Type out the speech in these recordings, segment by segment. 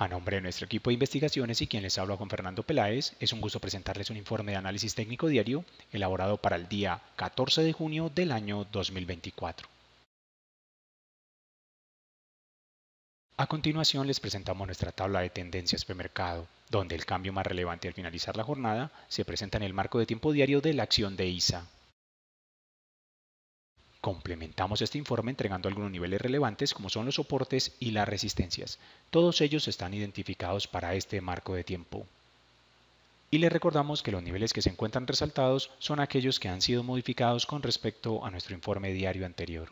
A nombre de nuestro equipo de investigaciones y quien les habla con Fernando Peláez, es un gusto presentarles un informe de análisis técnico diario elaborado para el día 14 de junio del año 2024. A continuación les presentamos nuestra tabla de tendencias de mercado, donde el cambio más relevante al finalizar la jornada se presenta en el marco de tiempo diario de la acción de ISA. Complementamos este informe entregando algunos niveles relevantes como son los soportes y las resistencias. Todos ellos están identificados para este marco de tiempo. Y le recordamos que los niveles que se encuentran resaltados son aquellos que han sido modificados con respecto a nuestro informe diario anterior.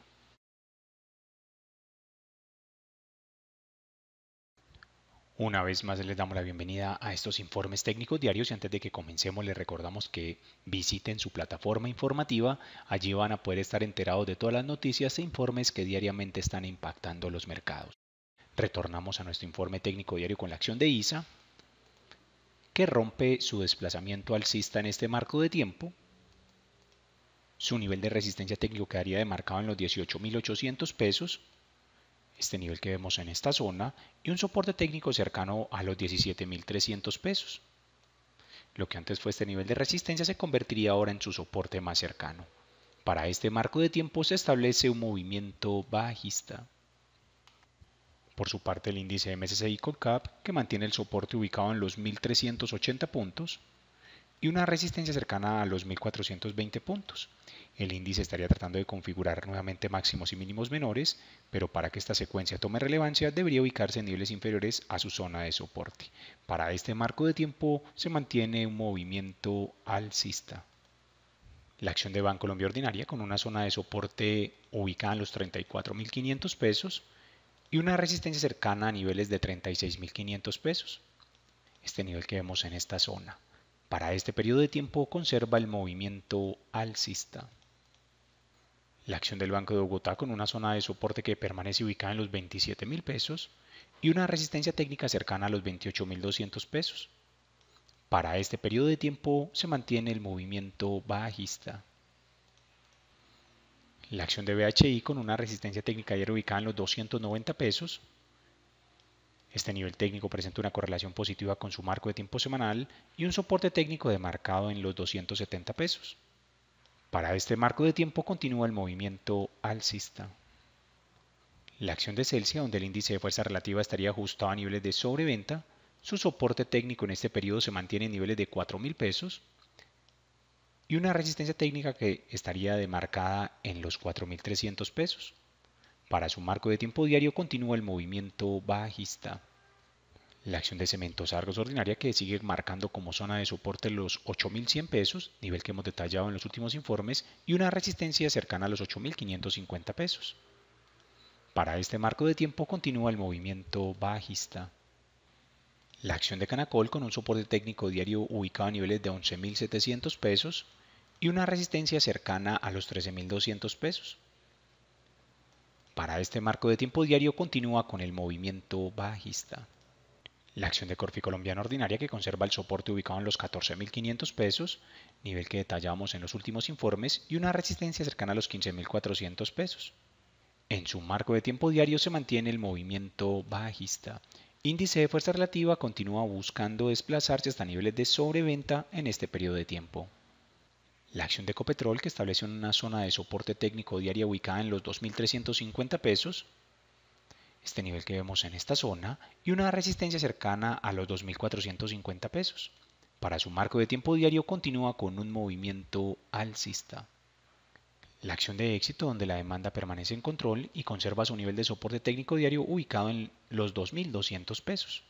Una vez más les damos la bienvenida a estos informes técnicos diarios y antes de que comencemos les recordamos que visiten su plataforma informativa, allí van a poder estar enterados de todas las noticias e informes que diariamente están impactando los mercados. Retornamos a nuestro informe técnico diario con la acción de ISA, que rompe su desplazamiento alcista en este marco de tiempo. Su nivel de resistencia técnico quedaría demarcado en los 18.800 pesos este nivel que vemos en esta zona, y un soporte técnico cercano a los 17.300 pesos. Lo que antes fue este nivel de resistencia se convertiría ahora en su soporte más cercano. Para este marco de tiempo se establece un movimiento bajista. Por su parte el índice MSCI CAP, que mantiene el soporte ubicado en los 1.380 puntos, y una resistencia cercana a los 1420 puntos. El índice estaría tratando de configurar nuevamente máximos y mínimos menores, pero para que esta secuencia tome relevancia debería ubicarse en niveles inferiores a su zona de soporte. Para este marco de tiempo se mantiene un movimiento alcista. La acción de Banco Colombia Ordinaria con una zona de soporte ubicada en los 34.500 pesos y una resistencia cercana a niveles de 36.500 pesos. Este nivel que vemos en esta zona. Para este periodo de tiempo conserva el movimiento alcista. La acción del Banco de Bogotá con una zona de soporte que permanece ubicada en los 27 mil pesos y una resistencia técnica cercana a los 28.200 pesos. Para este periodo de tiempo se mantiene el movimiento bajista. La acción de BHI con una resistencia técnica ayer ubicada en los 290 pesos este nivel técnico presenta una correlación positiva con su marco de tiempo semanal y un soporte técnico demarcado en los 270 pesos. Para este marco de tiempo continúa el movimiento alcista. La acción de Celsius, donde el índice de fuerza relativa estaría ajustado a niveles de sobreventa, su soporte técnico en este periodo se mantiene en niveles de 4.000 pesos y una resistencia técnica que estaría demarcada en los 4.300 pesos. Para su marco de tiempo diario continúa el movimiento bajista. La acción de cementos argos ordinaria que sigue marcando como zona de soporte los 8.100 pesos, nivel que hemos detallado en los últimos informes, y una resistencia cercana a los 8.550 pesos. Para este marco de tiempo continúa el movimiento bajista. La acción de Canacol con un soporte técnico diario ubicado a niveles de 11.700 pesos y una resistencia cercana a los 13.200 pesos. Para este marco de tiempo diario continúa con el movimiento bajista. La acción de Corfi colombiana ordinaria que conserva el soporte ubicado en los 14.500 pesos, nivel que detallamos en los últimos informes, y una resistencia cercana a los 15.400 pesos. En su marco de tiempo diario se mantiene el movimiento bajista. Índice de fuerza relativa continúa buscando desplazarse hasta niveles de sobreventa en este periodo de tiempo. La acción de Ecopetrol, que establece una zona de soporte técnico diario ubicada en los 2.350 pesos, este nivel que vemos en esta zona, y una resistencia cercana a los 2.450 pesos. Para su marco de tiempo diario continúa con un movimiento alcista. La acción de éxito donde la demanda permanece en control y conserva su nivel de soporte técnico diario ubicado en los 2.200 pesos.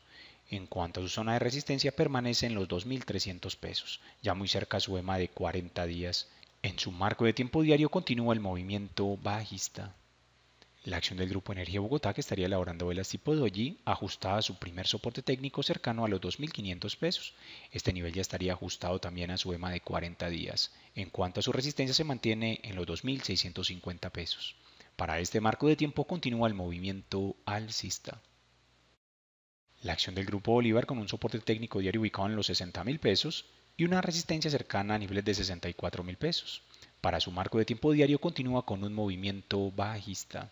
En cuanto a su zona de resistencia permanece en los 2.300 pesos, ya muy cerca a su EMA de 40 días. En su marco de tiempo diario continúa el movimiento bajista. La acción del Grupo Energía Bogotá que estaría elaborando velas tipo Doji ajustada a su primer soporte técnico cercano a los 2.500 pesos. Este nivel ya estaría ajustado también a su EMA de 40 días. En cuanto a su resistencia se mantiene en los 2.650 pesos. Para este marco de tiempo continúa el movimiento alcista. La acción del Grupo Bolívar con un soporte técnico diario ubicado en los 60 mil pesos y una resistencia cercana a niveles de 64 mil pesos. Para su marco de tiempo diario continúa con un movimiento bajista.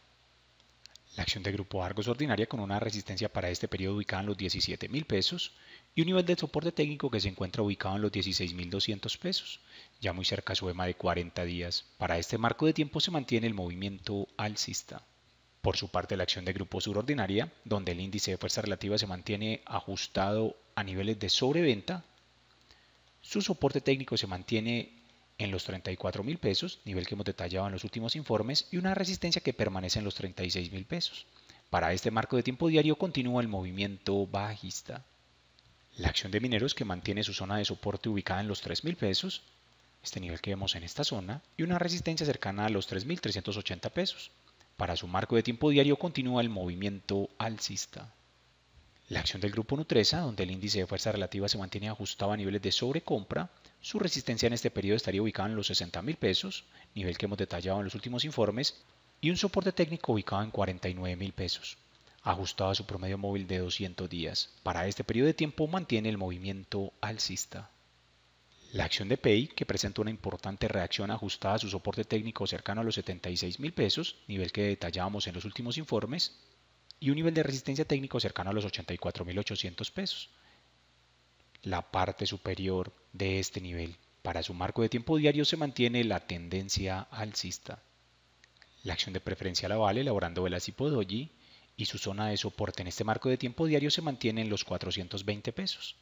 La acción del Grupo Argos ordinaria con una resistencia para este periodo ubicada en los 17 mil pesos y un nivel de soporte técnico que se encuentra ubicado en los 16.200 pesos, ya muy cerca a su EMA de 40 días. Para este marco de tiempo se mantiene el movimiento alcista. Por su parte, la acción de grupo sur donde el índice de fuerza relativa se mantiene ajustado a niveles de sobreventa, su soporte técnico se mantiene en los 34 mil pesos, nivel que hemos detallado en los últimos informes, y una resistencia que permanece en los 36 mil pesos. Para este marco de tiempo diario continúa el movimiento bajista. La acción de mineros que mantiene su zona de soporte ubicada en los 3 mil pesos, este nivel que vemos en esta zona, y una resistencia cercana a los 3.380 pesos. Para su marco de tiempo diario continúa el movimiento alcista. La acción del grupo Nutresa, donde el índice de fuerza relativa se mantiene ajustado a niveles de sobrecompra, su resistencia en este periodo estaría ubicada en los 60 mil pesos, nivel que hemos detallado en los últimos informes, y un soporte técnico ubicado en 49 mil pesos, ajustado a su promedio móvil de 200 días. Para este periodo de tiempo mantiene el movimiento alcista. La acción de PEI, que presenta una importante reacción ajustada a su soporte técnico cercano a los 76 mil pesos, nivel que detallábamos en los últimos informes, y un nivel de resistencia técnico cercano a los 84 mil 800 pesos. La parte superior de este nivel para su marco de tiempo diario se mantiene la tendencia alcista. La acción de preferencia la vale elaborando velas hipodoji y su zona de soporte en este marco de tiempo diario se mantiene en los 420 pesos.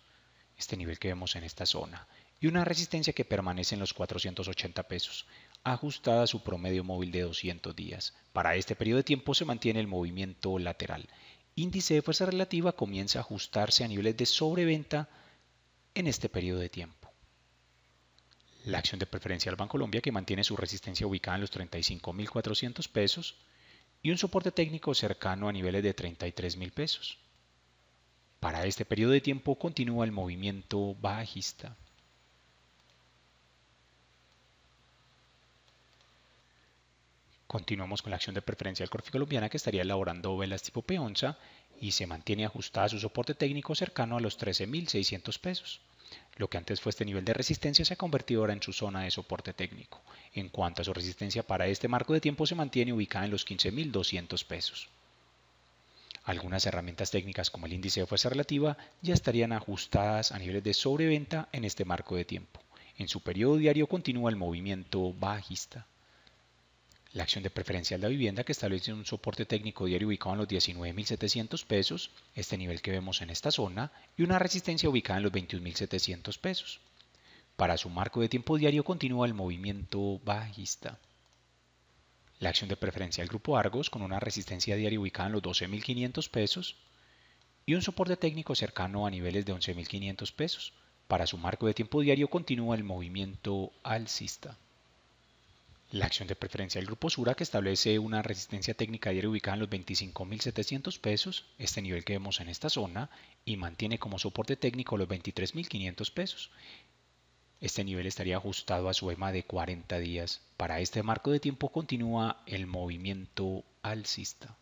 Este nivel que vemos en esta zona y una resistencia que permanece en los 480 pesos, ajustada a su promedio móvil de 200 días. Para este periodo de tiempo se mantiene el movimiento lateral. Índice de fuerza relativa comienza a ajustarse a niveles de sobreventa en este periodo de tiempo. La acción de preferencia del Banco Colombia que mantiene su resistencia ubicada en los 35.400 pesos y un soporte técnico cercano a niveles de 33.000 pesos. Para este periodo de tiempo continúa el movimiento bajista. Continuamos con la acción de preferencia del Corfi colombiana que estaría elaborando velas tipo peonza y se mantiene ajustada a su soporte técnico cercano a los 13.600 pesos. Lo que antes fue este nivel de resistencia se ha convertido ahora en su zona de soporte técnico. En cuanto a su resistencia para este marco de tiempo se mantiene ubicada en los 15.200 pesos. Algunas herramientas técnicas como el índice de fuerza relativa ya estarían ajustadas a niveles de sobreventa en este marco de tiempo. En su periodo diario continúa el movimiento bajista la acción de preferencial de la vivienda que establece un soporte técnico diario ubicado en los 19.700 pesos, este nivel que vemos en esta zona, y una resistencia ubicada en los 21.700 pesos. Para su marco de tiempo diario continúa el movimiento bajista. La acción de preferencia del grupo Argos con una resistencia diaria ubicada en los 12.500 pesos y un soporte técnico cercano a niveles de 11.500 pesos. Para su marco de tiempo diario continúa el movimiento alcista. La acción de preferencia del grupo Sura que establece una resistencia técnica diaria ubicada en los 25.700 pesos, este nivel que vemos en esta zona, y mantiene como soporte técnico los 23.500 pesos. Este nivel estaría ajustado a su EMA de 40 días. Para este marco de tiempo continúa el movimiento alcista.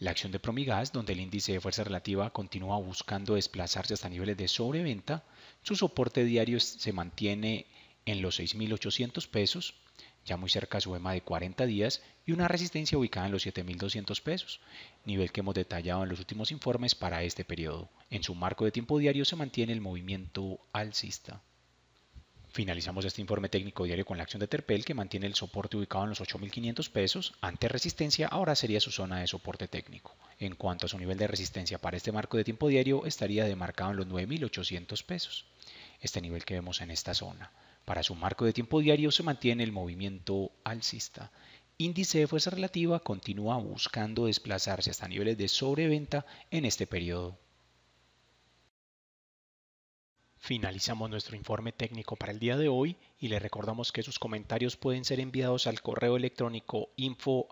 La acción de Promigas, donde el índice de fuerza relativa continúa buscando desplazarse hasta niveles de sobreventa, su soporte diario se mantiene en los 6.800 pesos, ya muy cerca a su EMA de 40 días, y una resistencia ubicada en los 7.200 pesos, nivel que hemos detallado en los últimos informes para este periodo. En su marco de tiempo diario se mantiene el movimiento alcista. Finalizamos este informe técnico diario con la acción de Terpel que mantiene el soporte ubicado en los 8.500 pesos, ante resistencia ahora sería su zona de soporte técnico. En cuanto a su nivel de resistencia para este marco de tiempo diario estaría demarcado en los 9.800 pesos, este nivel que vemos en esta zona. Para su marco de tiempo diario se mantiene el movimiento alcista. Índice de fuerza relativa continúa buscando desplazarse hasta niveles de sobreventa en este periodo. Finalizamos nuestro informe técnico para el día de hoy y le recordamos que sus comentarios pueden ser enviados al correo electrónico info.grupovalora.com.co.